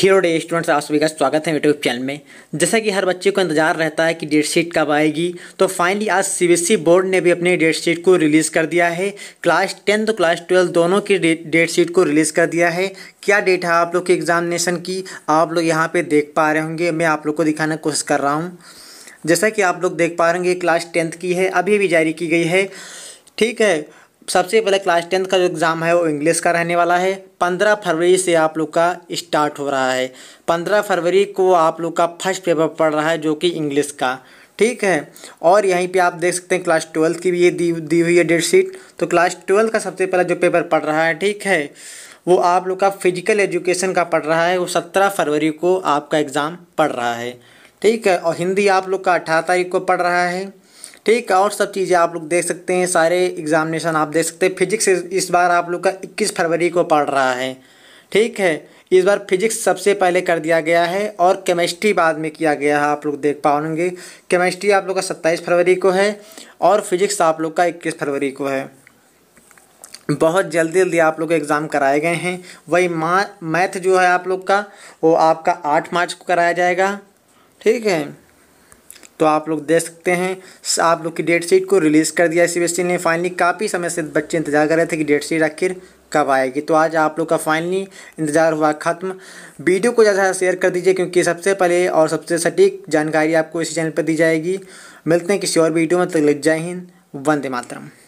hero day students आप सभी का स्वागत है यूट्यूब चैनल में जैसा कि हर बच्चे को इंतजार रहता है कि डेट शीट कब आएगी तो फाइनली आज सीबीएसई बोर्ड e ने भी अपनी डेट शीट को रिलीज़ कर दिया है क्लास टेंथ तो क्लास ट्वेल्थ दोनों की डेट शीट को रिलीज़ कर दिया है क्या डेट है आप लोग की एग्जामिनेशन की आप लोग यहाँ पर देख पा रहे होंगे मैं आप लोग को दिखाने की कोशिश कर रहा हूँ जैसा कि आप लोग देख पा रहे होंगे क्लास टेंथ की है अभी भी जारी की गई है ठीक है सबसे पहले क्लास टेंथ का जो एग्ज़ाम है वो इंग्लिश का रहने वाला है पंद्रह फरवरी से आप लोग का स्टार्ट हो रहा है पंद्रह फरवरी को आप लोग का फर्स्ट पेपर पड़ रहा है जो कि इंग्लिश का ठीक है और यहीं पे आप देख सकते हैं क्लास ट्वेल्थ की भी ये दी दी हुई है डेट शीट तो क्लास ट्वेल्थ का सबसे पहला जो पेपर पढ़ रहा है ठीक है वो आप लोग का फिजिकल एजुकेशन का पढ़ रहा है वो सत्रह फरवरी को आपका एग्ज़ाम पढ़ रहा है ठीक है और हिंदी आप लोग का अठारह तारीख को पढ़ रहा है ठीक है और सब चीज़ें आप लोग देख सकते हैं सारे एग्जामिनेशन आप देख सकते हैं फिजिक्स इस बार आप लोग का इक्कीस फरवरी को पढ़ रहा है ठीक है इस बार फिजिक्स सबसे पहले कर दिया गया है और केमिस्ट्री बाद में किया गया है आप लोग देख पाओगे केमिस्ट्री आप लोग का सत्ताईस फरवरी को है और फिजिक्स आप लोग का इक्कीस फरवरी को है बहुत जल्दी जल्दी आप लोग एग्ज़ाम कराए गए हैं वही मा मैथ जो है आप लोग का वो आपका आठ मार्च को कराया जाएगा ठीक है तो आप लोग देख सकते हैं आप लोग की डेट शीट को रिलीज़ कर दिया सी ने फाइनली काफ़ी समय से बच्चे इंतजार कर रहे थे कि डेट शीट आखिर कब आएगी तो आज आप लोग का फाइनली इंतज़ार हुआ ख़त्म वीडियो को ज़्यादा शेयर कर दीजिए क्योंकि सबसे पहले और सबसे सटीक जानकारी आपको इसी चैनल पर दी जाएगी मिलते हैं किसी और वीडियो में तो लग जाए हिंद वंदे मातरम